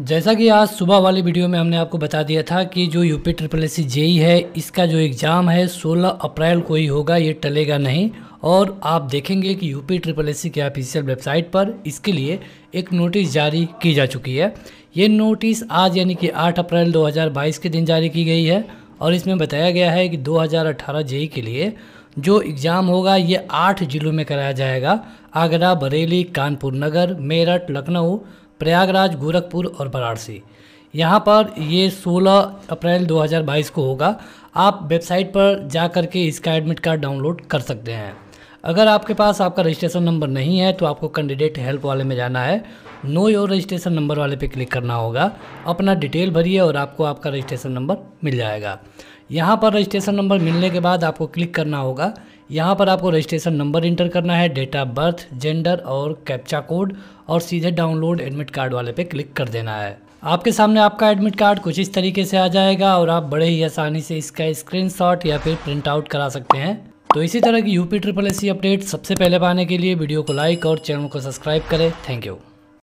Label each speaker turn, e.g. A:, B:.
A: जैसा कि आज सुबह वाली वीडियो में हमने आपको बता दिया था कि जो U P triple S C J E है इसका जो एग्ज़ाम है 16 अप्रैल को ही होगा ये टलेगा नहीं और आप देखेंगे कि यूपी ट्रिपल एस सी के ऑफिशियल वेबसाइट पर इसके लिए एक नोटिस जारी की जा चुकी है ये नोटिस आज यानी कि 8 अप्रैल 2022 के दिन जारी की गई है और इसमें बताया गया है कि दो जेई के लिए जो एग्ज़ाम होगा ये आठ जिलों में कराया जाएगा आगरा बरेली कानपुर नगर मेरठ लखनऊ प्रयागराज गोरखपुर और वाराणसी यहाँ पर ये 16 अप्रैल 2022 को होगा आप वेबसाइट पर जा कर के इसका एडमिट कार्ड डाउनलोड कर सकते हैं अगर आपके पास आपका रजिस्ट्रेशन नंबर नहीं है तो आपको कैंडिडेट हेल्प वाले में जाना है नो योर रजिस्ट्रेशन नंबर वाले पे क्लिक करना होगा अपना डिटेल भरिए और आपको आपका रजिस्ट्रेशन नंबर मिल जाएगा यहाँ पर रजिस्ट्रेशन नंबर मिलने के बाद आपको क्लिक करना होगा यहाँ पर आपको रजिस्ट्रेशन नंबर इंटर करना है डेट ऑफ बर्थ जेंडर और कैप्चा कोड और सीधे डाउनलोड एडमिट कार्ड वाले पे क्लिक कर देना है आपके सामने आपका एडमिट कार्ड कुछ इस तरीके से आ जाएगा और आप बड़े ही आसानी से इसका स्क्रीन या फिर प्रिंट आउट करा सकते हैं तो इसी तरह की यूपी ट्रिपल एस अपडेट सबसे पहले पाने के लिए वीडियो को लाइक और चैनल को सब्सक्राइब करें थैंक यू